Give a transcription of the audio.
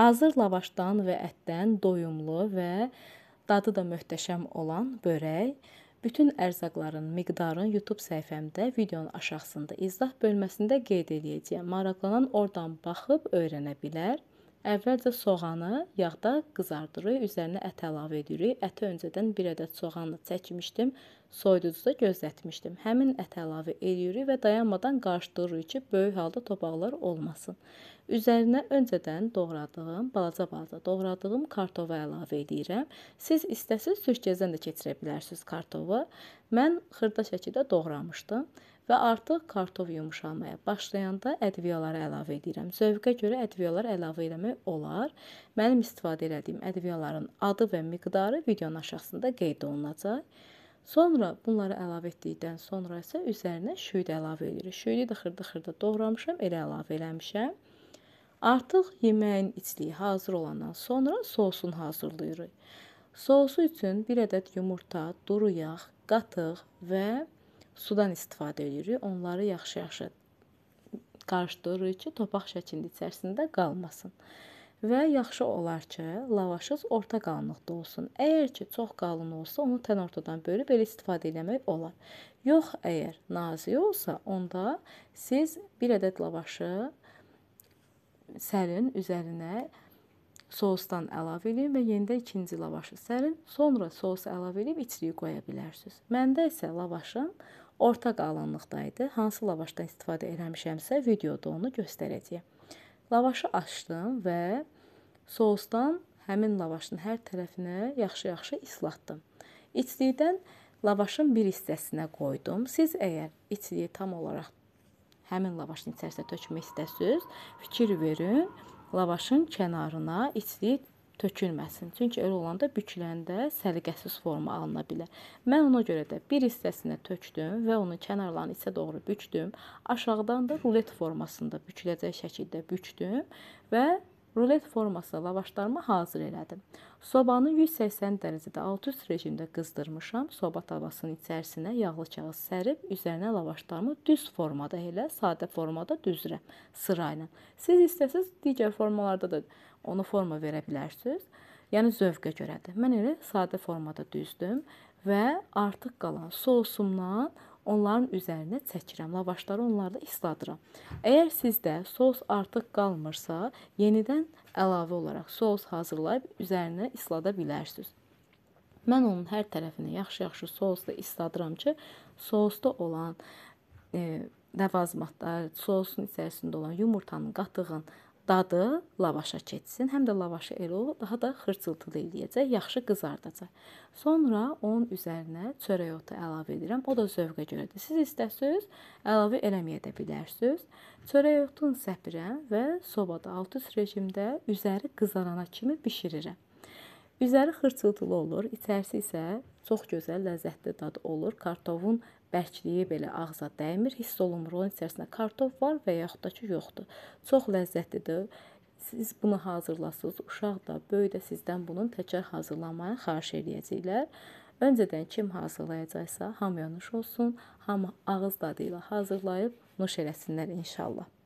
Hazır lavaşdan və ətdən doyumlu və dadı da möhtəşəm olan börək bütün ərzaqların miqdarını YouTube səhifəmdə videonun aşağısında izah bölməsində qeyd eləyəcəyəm. Maraqlanan oradan baxıb öyrənə bilər. Əvvəlcə soğanı yağda qızardırırıq, üzərinə ət əlavə edirik. Əti öncədən bir ədəd soğanla çəkmişdim, soyuducuda gözlətmişdim. Həmin ət əlavə edirik və dayanmadan qarışdırırıq ki, böyük halda topaqlar olmasın. Üzərinə öncədən doğradığım, balaca-balaca doğradığım kartofu əlavə edirəm. Siz istəsiniz sürüşgəzdən də keçirə bilərsiniz kartofu. Mən xırda şəkildə doğramışdım və artıq kartof yumşalmaya başlayanda ədviyaları əlavə edirəm. Zövqə görə ədviyalar əlavə etmək olar. Mənim istifadə etdiyim ədviyaların adı və miqdarı videonun aşağısında qeyd olunacaq. Sonra bunları əlavə etdikdən sonra isə üzərinə şüyd əlavə edirik. Şüyü də xırda-xırda doğramışam, elə əlavə eləmişəm. Artıq yeməyin içliyi hazır olandan sonra sosunu hazırlayırıq. Sosu üçün bir ədəd yumurta, duru yağ, qatıq və sudan istifadə edirik. Onları yaxşı-yaxşı qarışdırırıq ki, torpaq şəklində içərisində qalmasın. Və yaxşı olar ki, lavaşız orta qalınlıqda olsun. Əgər ki, çox qalın olsa, onu tən ortadan bölüb elə istifadə etmək olar. Yox, əgər nazik olsa, onda siz bir ədəd lavaşı sərin üzərinə sousdan əlavə edin və yenidə ikinci lavaşı sərin, sonra sosu əlavə edib içliyi qoya bilərsiniz. Məndə isə lavaşın orta qalınlıqda idi. Hansı lavaşdan istifadə eləmişəmsə, videoda onu göstərəcəyəm. Lavaşı açdım və sousdan həmin lavaşın hər tərəfinə yaxşı-yaxşı islatdım. İçlikdən lavaşın bir hissəsinə qoydum. Siz əgər içliyi tam olaraq həmin lavaşın içərisinə tökmək istəsirsiniz, fikir verin. Lavaşın kənarına içliyi tökülməsin. Çünki elə olanda büküləndə səliqəsiz forma alına bilər. Mən ona görə də bir hissəsinə tökdüm və onu kənarlarını içə doğru bükdüm. Aşağıdan da rulet formasında büküləcək şəkildə bükdüm və rulet formasını lavaşlarıma hazır elədim. Sobanı 180 dərəcədə alt üst rejimdə qızdırmışam. Soba tavasının içərisinə yağlı kağız sərib üzərinə lavaşlarımı düz formada elə sadə formada düzürəm sırayla. Siz istəsəz digər formalarda da onu forma verə bilərsiniz. Yəni zövqə görədir. Mən elə sadə formada düzdüm və artıq qalan sosumla Onların üzərinə çəkirəm, lavaşları onlarda isladıram. Əgər sizdə sos artıq qalmırsa, yenidən əlavə olaraq sos hazırlayıb üzərinə islada bilərsiniz. Mən onun hər tərəfini yaxşı-yaxşı sosla isladıram ki, sosda olan e, ləvazmatlar, sosun içərisində olan yumurtanın, qatığın, dadı lavaşa keçsin. Həm də lavaşı elə o daha da xırçıltılı eləyəcək, yaxşı qızardacaq. Sonra onun üzərinə çörək otu əlavə edirəm. O da zövqə görədir. Siz istəsəz əlavə eləməyə də bilərsiniz. Çörək otunu səpirəm və sobada alt üst rejimdə üzəri qızarana kimi bişirirəm. Üzəri xırçıltılı olur, içərisi isə çox gözəl, ləzzətli dad olur. Kartofun bərkliyi belə ağza dəymir, hiss olunmur onun içərisində kartof var və yaxud da ki, yoxdur. Çox ləzzətlidir. Siz bunu hazırlasınız, uşaq da, böyük də sizdən bunun təkrar hazırlamayı xahiş eləyəcəklər. Öncədən kim hazırlayacaqsa, hamıya nuş olsun, hamı ağız dadı ilə hazırlayıb nuş eləsinlər inşallah.